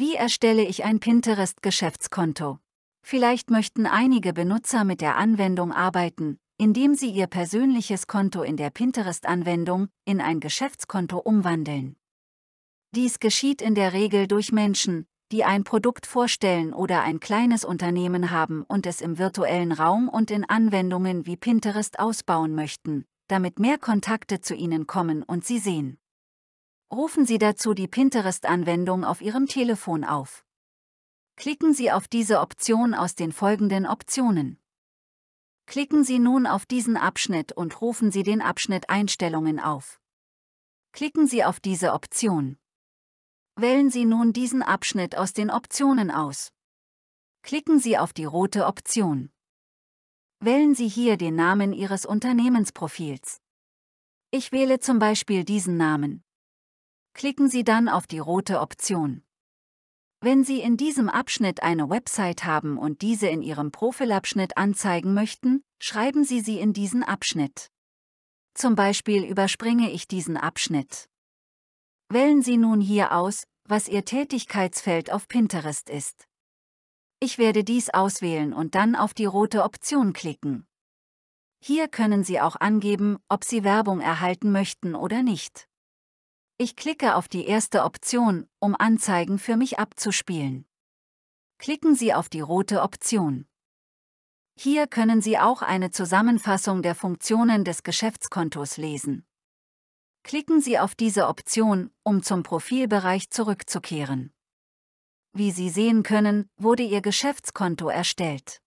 Wie erstelle ich ein Pinterest-Geschäftskonto? Vielleicht möchten einige Benutzer mit der Anwendung arbeiten, indem sie ihr persönliches Konto in der Pinterest-Anwendung in ein Geschäftskonto umwandeln. Dies geschieht in der Regel durch Menschen, die ein Produkt vorstellen oder ein kleines Unternehmen haben und es im virtuellen Raum und in Anwendungen wie Pinterest ausbauen möchten, damit mehr Kontakte zu ihnen kommen und sie sehen. Rufen Sie dazu die Pinterest-Anwendung auf Ihrem Telefon auf. Klicken Sie auf diese Option aus den folgenden Optionen. Klicken Sie nun auf diesen Abschnitt und rufen Sie den Abschnitt Einstellungen auf. Klicken Sie auf diese Option. Wählen Sie nun diesen Abschnitt aus den Optionen aus. Klicken Sie auf die rote Option. Wählen Sie hier den Namen Ihres Unternehmensprofils. Ich wähle zum Beispiel diesen Namen. Klicken Sie dann auf die rote Option. Wenn Sie in diesem Abschnitt eine Website haben und diese in Ihrem Profilabschnitt anzeigen möchten, schreiben Sie sie in diesen Abschnitt. Zum Beispiel überspringe ich diesen Abschnitt. Wählen Sie nun hier aus, was Ihr Tätigkeitsfeld auf Pinterest ist. Ich werde dies auswählen und dann auf die rote Option klicken. Hier können Sie auch angeben, ob Sie Werbung erhalten möchten oder nicht. Ich klicke auf die erste Option, um Anzeigen für mich abzuspielen. Klicken Sie auf die rote Option. Hier können Sie auch eine Zusammenfassung der Funktionen des Geschäftskontos lesen. Klicken Sie auf diese Option, um zum Profilbereich zurückzukehren. Wie Sie sehen können, wurde Ihr Geschäftskonto erstellt.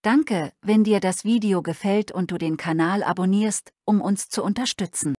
Danke, wenn dir das Video gefällt und du den Kanal abonnierst, um uns zu unterstützen.